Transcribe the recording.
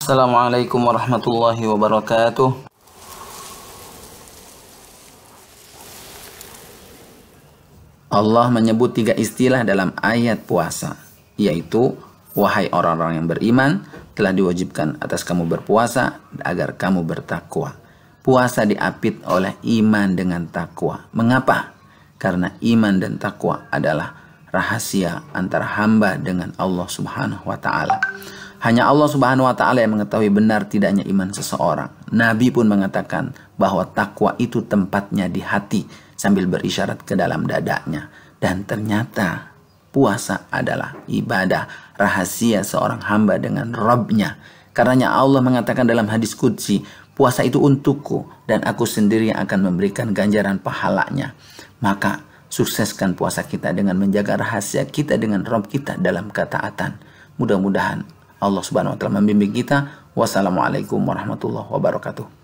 Assalamualaikum warahmatullahi wabarakatuh. Allah menyebut tiga istilah dalam ayat puasa, yaitu wahai orang-orang yang beriman, telah diwajibkan atas kamu berpuasa agar kamu bertakwa. Puasa diapit oleh iman dengan takwa. Mengapa? Karena iman dan takwa adalah rahasia antara hamba dengan Allah Subhanahu wa taala. Hanya Allah Subhanahu wa taala yang mengetahui benar tidaknya iman seseorang. Nabi pun mengatakan bahwa takwa itu tempatnya di hati sambil berisyarat ke dalam dadanya. Dan ternyata puasa adalah ibadah rahasia seorang hamba dengan Robnya. Karena Allah mengatakan dalam hadis kudsi, puasa itu untukku dan aku sendiri yang akan memberikan ganjaran pahalanya. Maka sukseskan puasa kita dengan menjaga rahasia kita dengan Rob kita dalam ketaatan. Mudah-mudahan Allah Subhanahu wa taala membimbing kita. Wassalamualaikum warahmatullahi wabarakatuh.